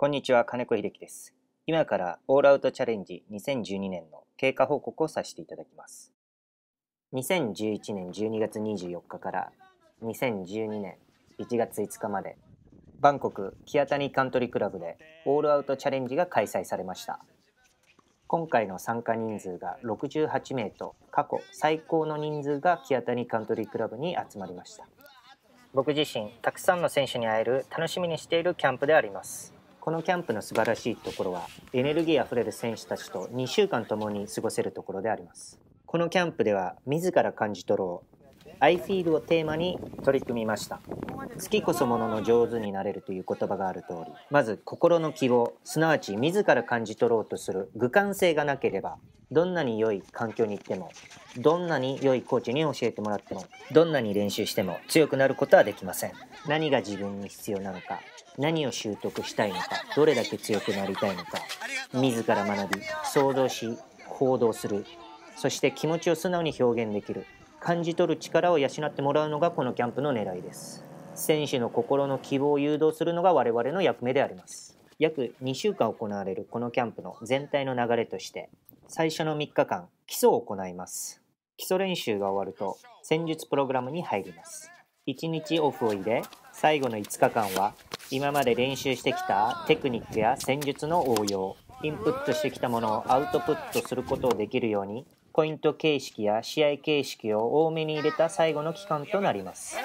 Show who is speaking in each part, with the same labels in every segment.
Speaker 1: こんにちは金子秀樹です今からオールアウトチャレンジ2012年の経過報告をさせていただきます2011年12月24日から2012年1月5日までバンコクキアタニカントリークラブでオールアウトチャレンジが開催されました今回の参加人数が68名と過去最高の人数がキアタニカントリークラブに集まりました僕自身たくさんの選手に会える楽しみにしているキャンプでありますこのキャンプの素晴らしいところはエネルギーあふれる選手たちと2週間ともに過ごせるところでありますこのキャンプでは自ら感じ取ろうアイフィールをテーマに取り組みました月こそものの上手になれるという言葉がある通りまず心の希望すなわち自ら感じ取ろうとする具感性がなければどんなに良い環境に行ってもどんなに良いコーチに教えてもらってもどんなに練習しても強くなることはできません何が自分に必要なのか何を習得したいのかどれだけ強くなりたいのか自ら学び想像し行動するそして気持ちを素直に表現できる感じ取る力を養ってもらうのがこのキャンプの狙いです選手の心の希望を誘導するのが我々の役目であります約2週間行われるこのキャンプの全体の流れとして最初の3日間、基礎を行います。基礎練習が終わると、戦術プログラムに入ります。1日オフを入れ、最後の5日間は、今まで練習してきたテクニックや戦術の応用、インプットしてきたものをアウトプットすることをできるように、ポイント形式や試合形式を多めに入れた最後の期間となります。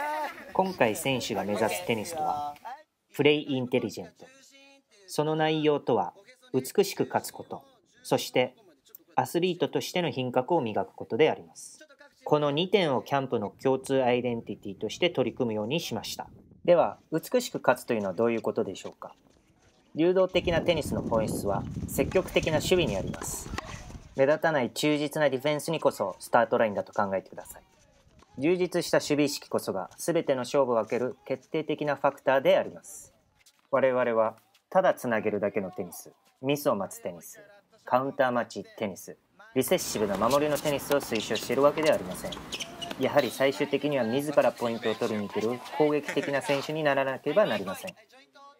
Speaker 1: 今回選手が目指すテニスとは、プレイインテリジェント。その内容とは、美しく勝つこと、そしてアスリートとしての品格を磨くことであります。この2点をキャンプの共通アイデンティティとして取り組むようにしました。では、美しく勝つというのはどういうことでしょうか流動的なテニスの本質は積極的な守備にあります。目立たない忠実なディフェンスにこそスタートラインだと考えてください。充実した守備意識こそが全ての勝負を分ける決定的なファクターであります。我々はただつなげるだけのテニス、ミスを待つテニス、カウンター待ちテニスリセッシブな守りのテニスを推奨しているわけではありませんやはり最終的には自らポイントを取りに来る攻撃的な選手にならなければなりません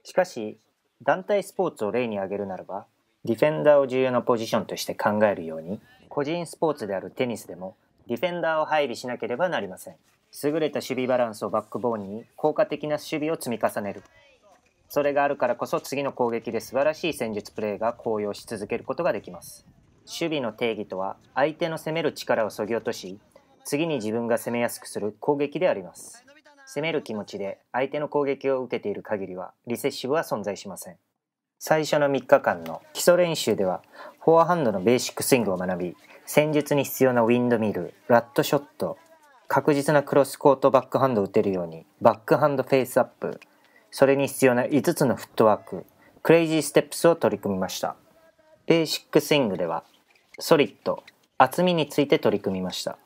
Speaker 1: しかし団体スポーツを例に挙げるならばディフェンダーを重要なポジションとして考えるように個人スポーツであるテニスでもディフェンダーを配備しなければなりません優れた守備バランスをバックボーンに効果的な守備を積み重ねるそれがあるからこそ次の攻撃で素晴らしい戦術プレーが高揚し続けることができます。守備の定義とは相手の攻める力をそぎ落とし、次に自分が攻めやすくする攻撃であります。攻める気持ちで相手の攻撃を受けている限りはリセッシブは存在しません。最初の3日間の基礎練習ではフォアハンドのベーシックスイングを学び、戦術に必要なウィンドミール、ラットショット、確実なクロスコートバックハンドを打てるようにバックハンドフェイスアップ、それに必要な5つのフットワーク、クレイジーステップスを取り組みました。ベーシックスイングでは、ソリッド、厚みについて取り組みました。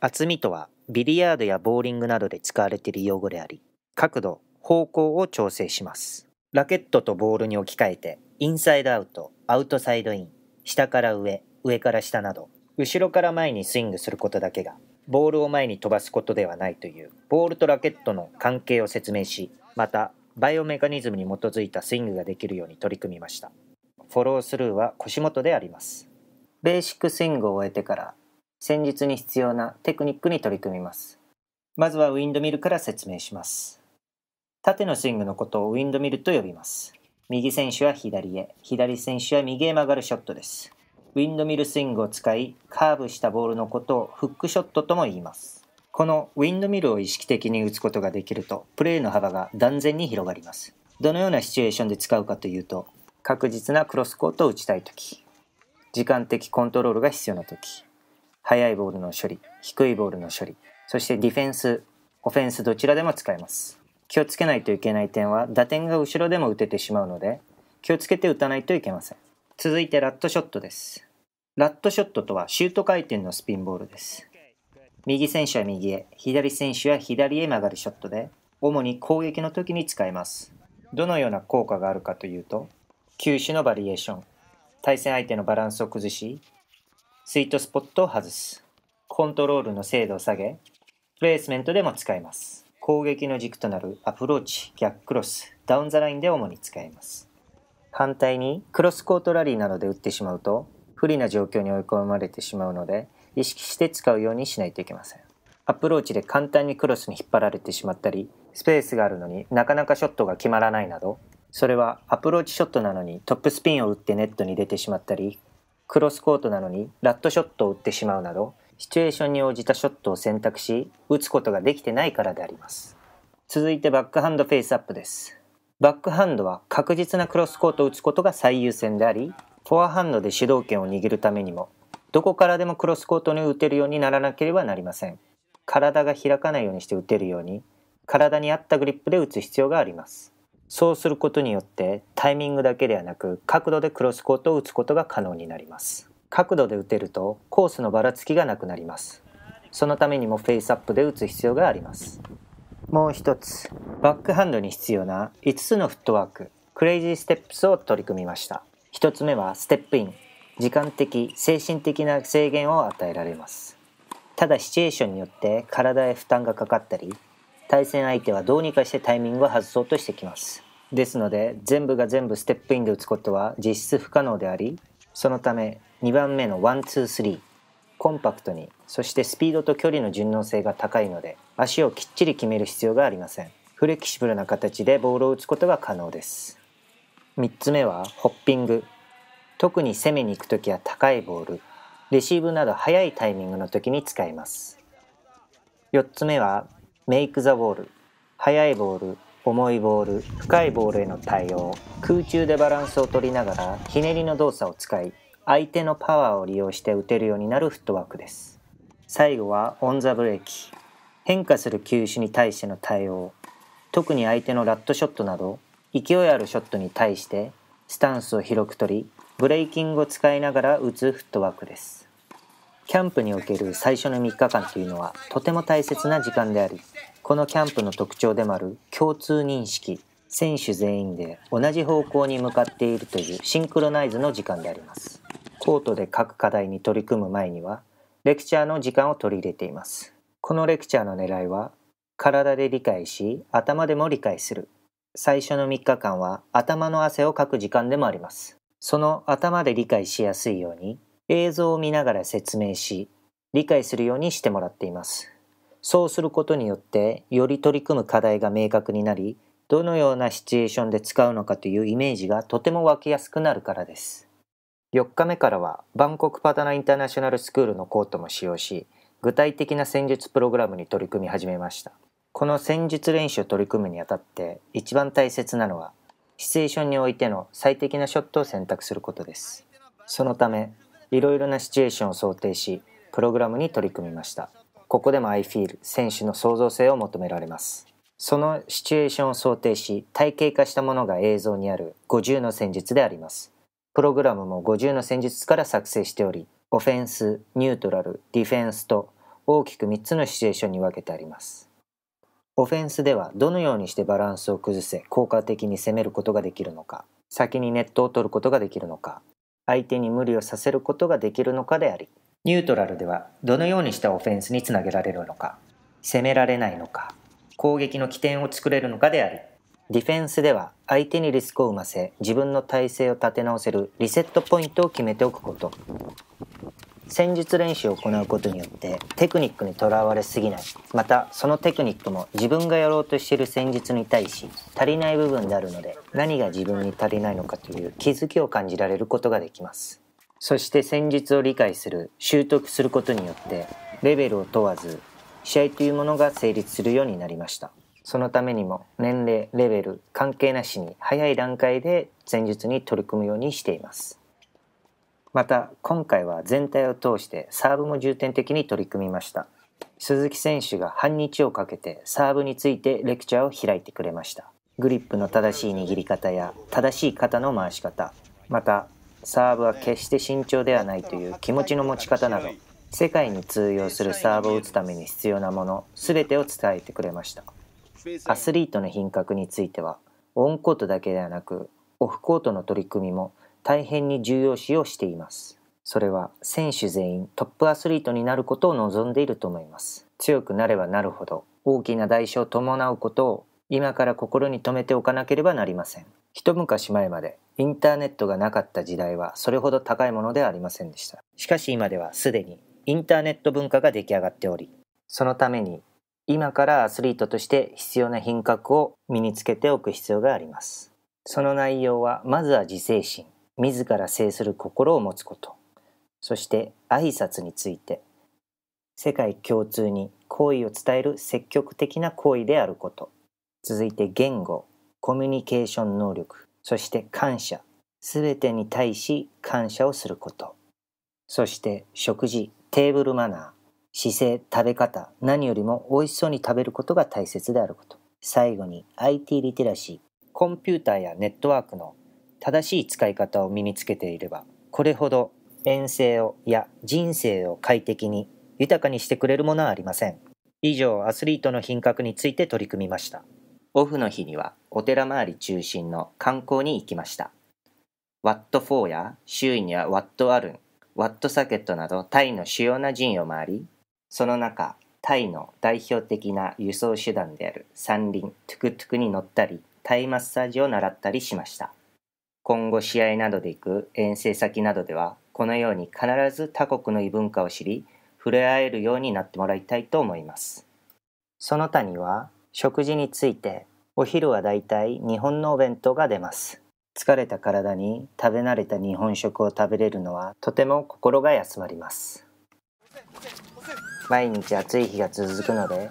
Speaker 1: 厚みとは、ビリヤードやボーリングなどで使われている用語であり、角度、方向を調整します。ラケットとボールに置き換えて、インサイドアウト、アウトサイドイン、下から上、上から下など、後ろから前にスイングすることだけが、ボールを前に飛ばすことではないという、ボールとラケットの関係を説明し、またバイオメカニズムに基づいたスイングができるように取り組みましたフォロースルーは腰元でありますベーシックスイングを終えてから戦術に必要なテクニックに取り組みますまずはウィンドミルから説明します縦のスイングのことをウィンドミルと呼びます右選手は左へ左選手は右へ曲がるショットですウィンドミルスイングを使いカーブしたボールのことをフックショットとも言いますこのウィンドミルを意識的に打つことができるとプレーの幅が断然に広がりますどのようなシチュエーションで使うかというと確実なクロスコートを打ちたい時時間的コントロールが必要な時速いボールの処理低いボールの処理そしてディフェンスオフェンスどちらでも使えます気をつけないといけない点は打点が後ろでも打ててしまうので気をつけて打たないといけません続いてラットショットですラットショットとはシュート回転のスピンボールです右選手は右へ、左選手は左へ曲がるショットで、主に攻撃の時に使えます。どのような効果があるかというと、球種のバリエーション、対戦相手のバランスを崩し、スイートスポットを外す、コントロールの精度を下げ、プレイスメントでも使えます。攻撃の軸となるアプローチ、逆クロス、ダウンザラインで主に使えます。反対に、クロスコートラリーなどで打ってしまうと、不利な状況に追い込まれてしまうので、意識して使うようにしないといけません。アプローチで簡単にクロスに引っ張られてしまったり、スペースがあるのになかなかショットが決まらないなど、それはアプローチショットなのにトップスピンを打ってネットに出てしまったり、クロスコートなのにラットショットを打ってしまうなど、シチュエーションに応じたショットを選択し、打つことができてないからであります。続いてバックハンドフェイスアップです。バックハンドは確実なクロスコートを打つことが最優先であり、フォアハンドで主導権を握るためにもどこからでもクロスコートに打てるようにならなければなりません体が開かないようにして打てるように体に合ったグリップで打つ必要がありますそうすることによってタイミングだけではなく角度でクロスコートを打つことが可能になります角度で打てるとコースのばらつきがなくなりますそのためにもフェイスアップで打つ必要がありますもう一つバックハンドに必要な5つのフットワーククレイジーステップスを取り組みました1つ目はステップイン時間的精神的な制限を与えられますただシチュエーションによって体へ負担がかかったり対戦相手はどうにかしてタイミングを外そうとしてきますですので全部が全部ステップインで打つことは実質不可能でありそのため2番目の123コンパクトにそしてスピードと距離の順応性が高いので足をきっちり決める必要がありませんフレキシブルな形でボールを打つことが可能です3つ目はホッピング特に攻めに行く時は高いボールレシーブなど早いタイミングの時に使います4つ目はメイク・ザ・ボール速いボール重いボール深いボールへの対応空中でバランスを取りながらひねりの動作を使い相手のパワーを利用して打てるようになるフットワークです最後はオン・ザ・ブレーキ変化する球種に対しての対応特に相手のラットショットなど勢いあるショットに対してスタンスを広く取りブレイキングを使いながら打つフットワークですキャンプにおける最初の3日間というのはとても大切な時間でありこのキャンプの特徴でもある共通認識選手全員で同じ方向に向かっているというシンクロナイズの時間でありますコートで各課題に取り組む前にはレクチャーの時間を取り入れていますこのレクチャーの狙いは体で理解し頭でも理解する最初の3日間は頭の汗をかく時間でもありますその頭で理解しやすいように映像を見ながら説明し理解するようにしてもらっていますそうすることによってより取り組む課題が明確になりどのようなシチュエーションで使うのかというイメージがとても湧きやすくなるからです4日目からはバンコクパタナインターナショナルスクールのコートも使用し具体的な戦術プログラムに取り組み始めましたこの戦術練習を取り組むにあたって一番大切なのはシチュエーションにおいての最適なショットを選択することですそのためいろいろなシチュエーションを想定しプログラムに取り組みましたここでも iFeel 選手の創造性を求められますそのシチュエーションを想定し体系化したものが映像にある50の戦術でありますプログラムも50の戦術から作成しておりオフェンスニュートラルディフェンスと大きく3つのシチュエーションに分けてありますオフェンスではどのようにしてバランスを崩せ効果的に攻めることができるのか先にネットを取ることができるのか相手に無理をさせることができるのかでありニュートラルではどのようにしたオフェンスにつなげられるのか攻められないのか攻撃の起点を作れるのかでありディフェンスでは相手にリスクを生ませ自分の体勢を立て直せるリセットポイントを決めておくこと戦術練習を行うことによってテクニックにとらわれすぎないまたそのテクニックも自分がやろうとしている戦術に対し足りない部分であるので何が自分に足りないのかという気づきを感じられることができますそして戦術を理解する習得することによってレベルを問わず試合というものが成立するようになりましたそのためにも年齢レベル関係なしに早い段階で戦術に取り組むようにしていますまた今回は全体を通してサーブも重点的に取り組みました鈴木選手が半日をかけてサーブについてレクチャーを開いてくれましたグリップの正しい握り方や正しい肩の回し方またサーブは決して慎重ではないという気持ちの持ち方など世界に通用するサーブを打つために必要なもの全てを伝えてくれましたアスリートの品格についてはオンコートだけではなくオフコートの取り組みも大変に重要視をしています。それは選手全員トップアスリートになることを望んでいると思います。強くなればなるほど大きな代償を伴うことを今から心に留めておかなければなりません。一昔前までインターネットがなかった時代はそれほど高いものではありませんでした。しかし今ではすでにインターネット文化が出来上がっており、そのために今からアスリートとして必要な品格を身につけておく必要があります。その内容はまずは自制心、自ら制する心を持つことそして挨拶について世界共通に好意を伝える積極的な行為であること続いて言語コミュニケーション能力そして感謝すべてに対し感謝をすることそして食事テーブルマナー姿勢食べ方何よりも美味しそうに食べることが大切であること最後に IT リテラシーコンピューターやネットワークの正しい使い方を身につけていればこれほど遠征をや人生を快適に豊かにしてくれるものはありません以上アスリートの品格について取り組みましたオフの日にはお寺周り中心の観光に行きましたワット4や周囲にはワットアルンワットサケットなどタイの主要な寺院を回りその中タイの代表的な輸送手段である三輪トゥクトゥクに乗ったりタイマッサージを習ったりしました今後試合などで行く遠征先などではこのように必ず他国の異文化を知り触れ合えるようになってもらいたいと思いますその他には食事についてお昼はだいたい日本のお弁当が出ます疲れた体に食べ慣れた日本食を食べれるのはとても心が休まります毎日暑い日が続くので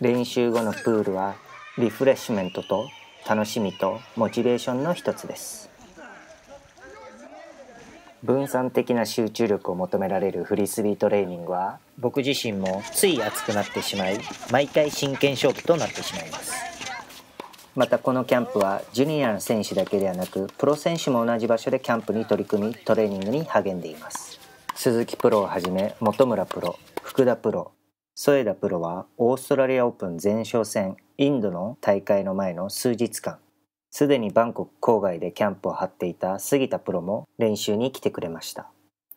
Speaker 1: 練習後のプールはリフレッシュメントと楽しみとモチベーションの一つです分散的な集中力を求められるフリスビートレーニングは僕自身もつい熱くなってしまい毎回真剣勝負となってしまいますまたこのキャンプはジュニアの選手だけではなくプロ選手も同じ場所でキャンプに取り組みトレーニングに励んでいます鈴木プロをはじめ本村プロ福田プロ添田プロはオーストラリアオープン前哨戦インドの大会の前の数日間すでにバンコク郊外でキャンプを張っていた杉田プロも練習に来てくれました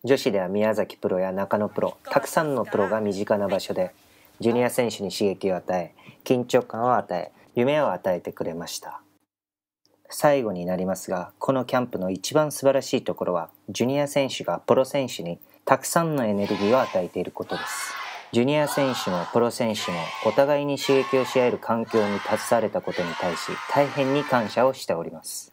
Speaker 1: 女子では宮崎プロや中野プロたくさんのプロが身近な場所でジュニア選手に刺激を与え緊張感を与え夢を与えてくれました最後になりますがこのキャンプの一番素晴らしいところはジュニア選手がプロ選手にたくさんのエネルギーを与えていることですジュニア選手もプロ選手もお互いに刺激をし合える環境に携われたことに対し大変に感謝をしております。